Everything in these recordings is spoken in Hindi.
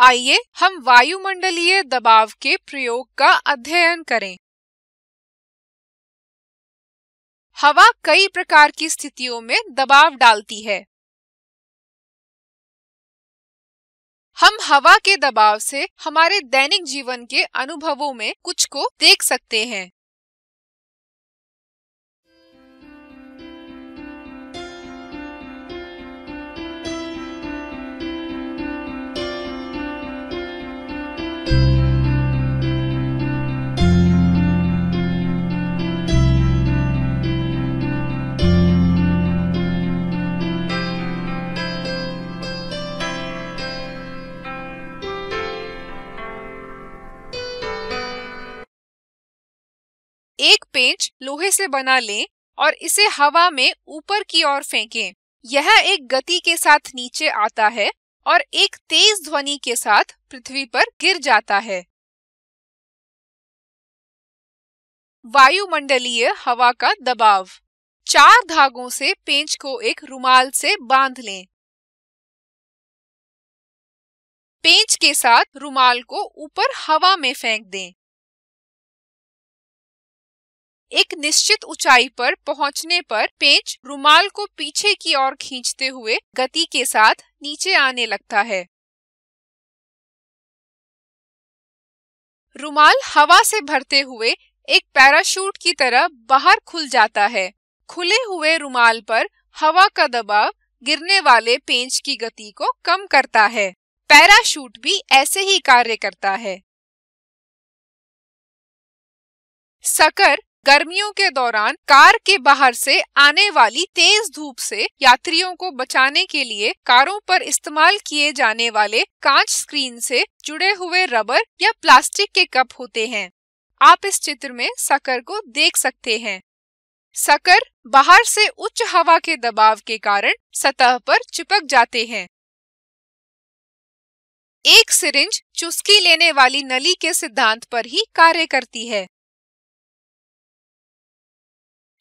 आइए हम वायुमंडलीय दबाव के प्रयोग का अध्ययन करें हवा कई प्रकार की स्थितियों में दबाव डालती है हम हवा के दबाव से हमारे दैनिक जीवन के अनुभवों में कुछ को देख सकते हैं पेंच लोहे से बना लें और इसे हवा में ऊपर की ओर फेंकें। यह एक गति के साथ नीचे आता है और एक तेज ध्वनि के साथ पृथ्वी पर गिर जाता है वायुमंडलीय हवा का दबाव चार धागों से पेंच को एक रुमाल से बांध लें पेंच के साथ रुमाल को ऊपर हवा में फेंक दें एक निश्चित ऊंचाई पर पहुंचने पर पेंच रुमाल को पीछे की ओर खींचते हुए गति के साथ नीचे आने लगता है रुमाल हवा से भरते हुए एक पैराशूट की तरह बाहर खुल जाता है खुले हुए रुमाल पर हवा का दबाव गिरने वाले पेंच की गति को कम करता है पैराशूट भी ऐसे ही कार्य करता है सकर गर्मियों के दौरान कार के बाहर से आने वाली तेज धूप से यात्रियों को बचाने के लिए कारों पर इस्तेमाल किए जाने वाले कांच स्क्रीन से जुड़े हुए रबर या प्लास्टिक के कप होते हैं आप इस चित्र में सकर को देख सकते हैं सकर बाहर से उच्च हवा के दबाव के कारण सतह पर चिपक जाते हैं एक सिरिंज चुस्की लेने वाली नली के सिद्धांत पर ही कार्य करती है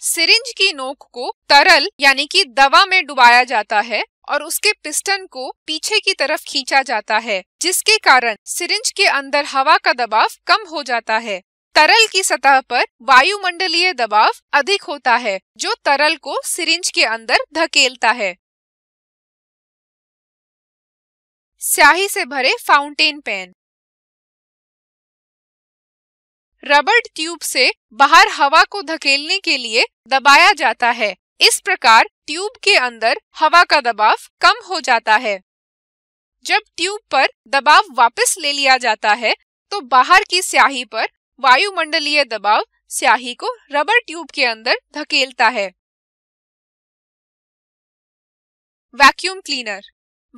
सिरिंज की नोक को तरल यानी कि दवा में डुबाया जाता है और उसके पिस्टन को पीछे की तरफ खींचा जाता है जिसके कारण सिरिंज के अंदर हवा का दबाव कम हो जाता है तरल की सतह पर वायुमंडलीय दबाव अधिक होता है जो तरल को सिरिंज के अंदर धकेलता है स्याही से भरे फाउंटेन पेन रबड़ ट्यूब से बाहर हवा को धकेलने के लिए दबाया जाता है इस प्रकार ट्यूब के अंदर हवा का दबाव कम हो जाता है जब ट्यूब पर दबाव वापस ले लिया जाता है तो बाहर की स्याही पर वायुमंडलीय दबाव स्याही को रबर ट्यूब के अंदर धकेलता है वैक्यूम क्लीनर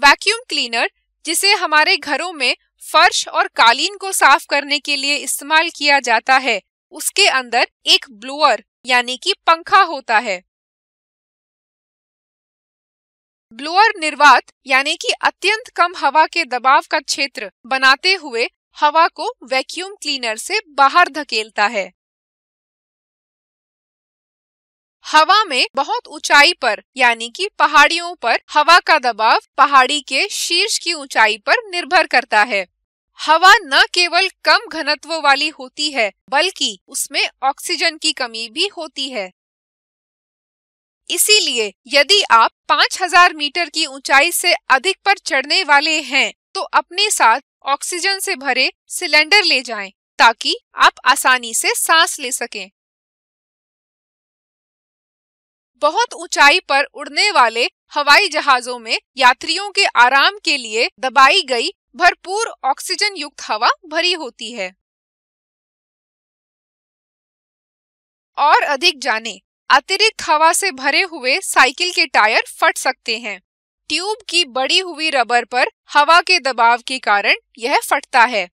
वैक्यूम क्लीनर जिसे हमारे घरों में फर्श और कालीन को साफ करने के लिए इस्तेमाल किया जाता है उसके अंदर एक ब्लोअर यानी कि पंखा होता है ब्लोअर निर्वात यानी कि अत्यंत कम हवा के दबाव का क्षेत्र बनाते हुए हवा को वैक्यूम क्लीनर से बाहर धकेलता है हवा में बहुत ऊंचाई पर यानी कि पहाड़ियों पर हवा का दबाव पहाड़ी के शीर्ष की ऊंचाई पर निर्भर करता है हवा न केवल कम घनत्व वाली होती है बल्कि उसमें ऑक्सीजन की कमी भी होती है इसीलिए यदि आप 5000 मीटर की ऊंचाई से अधिक पर चढ़ने वाले हैं तो अपने साथ ऑक्सीजन से भरे सिलेंडर ले जाएं ताकि आप आसानी से सांस ले सकें बहुत ऊंचाई पर उड़ने वाले हवाई जहाजों में यात्रियों के आराम के लिए दबाई गई भरपूर ऑक्सीजन युक्त हवा भरी होती है और अधिक जाने अतिरिक्त हवा से भरे हुए साइकिल के टायर फट सकते हैं ट्यूब की बड़ी हुई रबर पर हवा के दबाव के कारण यह फटता है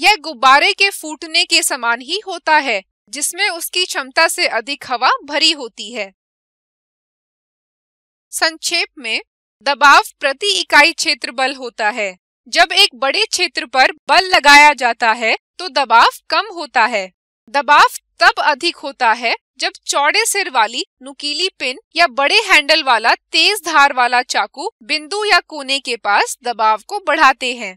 यह गुब्बारे के फूटने के समान ही होता है जिसमें उसकी क्षमता से अधिक हवा भरी होती है संक्षेप में दबाव प्रति इकाई क्षेत्र बल होता है जब एक बड़े क्षेत्र पर बल लगाया जाता है तो दबाव कम होता है दबाव तब अधिक होता है जब चौड़े सिर वाली नुकीली पिन या बड़े हैंडल वाला तेज धार वाला चाकू बिंदु या कोने के पास दबाव को बढ़ाते हैं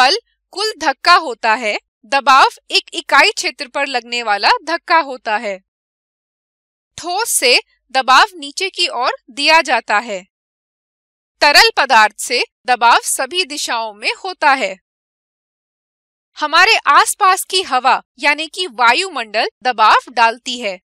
बल कुल धक्का होता है दबाव एक इकाई क्षेत्र पर लगने वाला धक्का होता है ठोस से दबाव नीचे की ओर दिया जाता है तरल पदार्थ से दबाव सभी दिशाओं में होता है हमारे आसपास की हवा यानी कि वायुमंडल दबाव डालती है